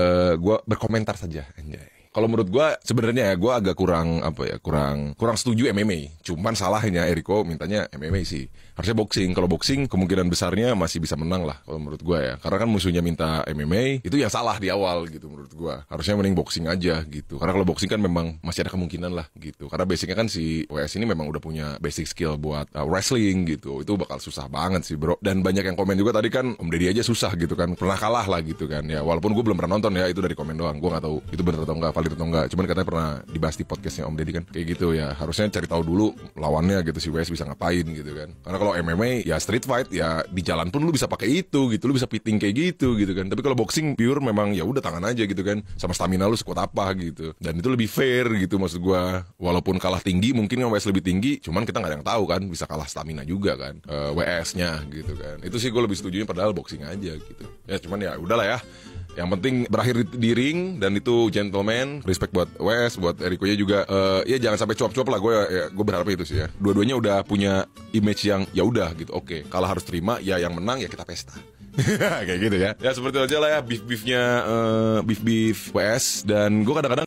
Eh, gue berkomentar saja anjay kalau menurut gue sebenarnya ya gue agak kurang apa ya kurang kurang setuju MMA cuman salahnya Eriko mintanya MMA sih harusnya boxing kalau boxing kemungkinan besarnya masih bisa menang lah kalau menurut gue ya karena kan musuhnya minta MMA itu yang salah di awal gitu menurut gue harusnya mending boxing aja gitu karena kalau boxing kan memang masih ada kemungkinan lah gitu karena basicnya kan si WS ini memang udah punya basic skill buat uh, wrestling gitu itu bakal susah banget sih bro dan banyak yang komen juga tadi kan Om Deddy aja susah gitu kan pernah kalah lah gitu kan ya walaupun gue belum pernah nonton ya itu dari komen doang gue gak tahu itu bener atau enggak valid atau enggak cuman katanya pernah dibahas di podcastnya Om Deddy kan kayak gitu ya harusnya cari tahu dulu lawannya gitu si Wes bisa ngapain gitu kan karena kalau MMA ya street fight ya di jalan pun lu bisa pakai itu gitu lu bisa pitting kayak gitu gitu kan tapi kalau boxing pure memang ya udah tangan aja gitu kan sama stamina lu sekuat apa gitu dan itu lebih fair gitu maksud gua walaupun kalah tinggi mungkin yang Wes lebih tinggi cuman kita nggak ada yang tahu kan bisa kalah stamina juga kan uh, eh, WS-nya gitu kan itu sih gue lebih setujunya padahal boxing aja gitu ya cuman ya udahlah ya yang penting berakhir di, di ring dan itu gentleman. Respect buat Wes, buat Eriko ya juga. Uh, ya jangan sampai cuap-cuap lah gue. Ya, gue berharap itu sih ya. Dua-duanya udah punya image yang ya udah gitu. Oke, okay. kalau harus terima ya yang menang ya kita pesta. kayak gitu ya ya seperti itu aja lah ya beef beefnya uh, eh, beef beef PS dan gue kadang-kadang